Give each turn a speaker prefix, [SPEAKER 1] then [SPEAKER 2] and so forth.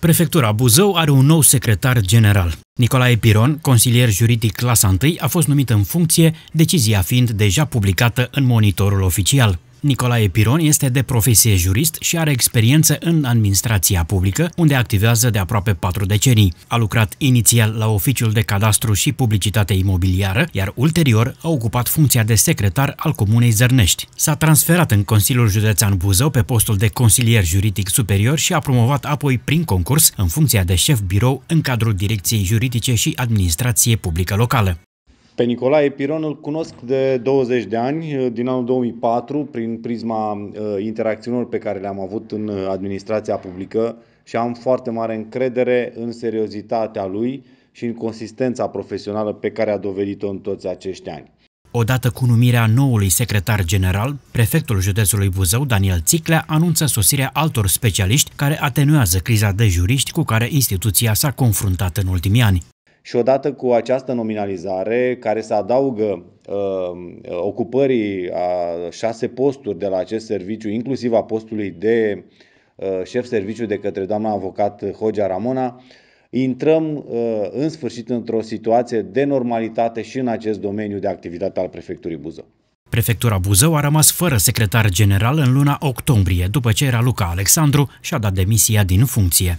[SPEAKER 1] Prefectura Buzău are un nou secretar general. Nicolae Piron, consilier juridic clasa 1, a fost numit în funcție, decizia fiind deja publicată în monitorul oficial. Nicolae Piron este de profesie jurist și are experiență în administrația publică, unde activează de aproape patru decenii. A lucrat inițial la Oficiul de Cadastru și Publicitate Imobiliară, iar ulterior a ocupat funcția de secretar al Comunei Zărnești. S-a transferat în Consiliul Județean Buzău pe postul de consilier juridic superior și a promovat apoi prin concurs în funcția de șef birou în cadrul Direcției Juridice și Administrație Publică Locală.
[SPEAKER 2] Pe Nicolae Piron îl cunosc de 20 de ani, uh, din anul 2004, prin prisma uh, interacțiunilor pe care le-am avut în uh, administrația publică și am foarte mare încredere în seriozitatea lui și în consistența profesională pe care a dovedit-o în toți acești ani.
[SPEAKER 1] Odată cu numirea noului secretar general, prefectul județului Buzău, Daniel Țiclea, anunță sosirea altor specialiști care atenuează criza de juriști cu care instituția s-a confruntat în ultimii ani.
[SPEAKER 2] Și odată cu această nominalizare, care se adaugă uh, ocupării a șase posturi de la acest serviciu, inclusiv a postului de uh, șef serviciu de către doamna avocat Hogea Ramona, intrăm uh, în sfârșit într-o situație de normalitate și în acest domeniu de activitate al Prefecturii Buzău.
[SPEAKER 1] Prefectura Buzău a rămas fără secretar general în luna octombrie, după ce era Luca Alexandru și-a dat demisia din funcție.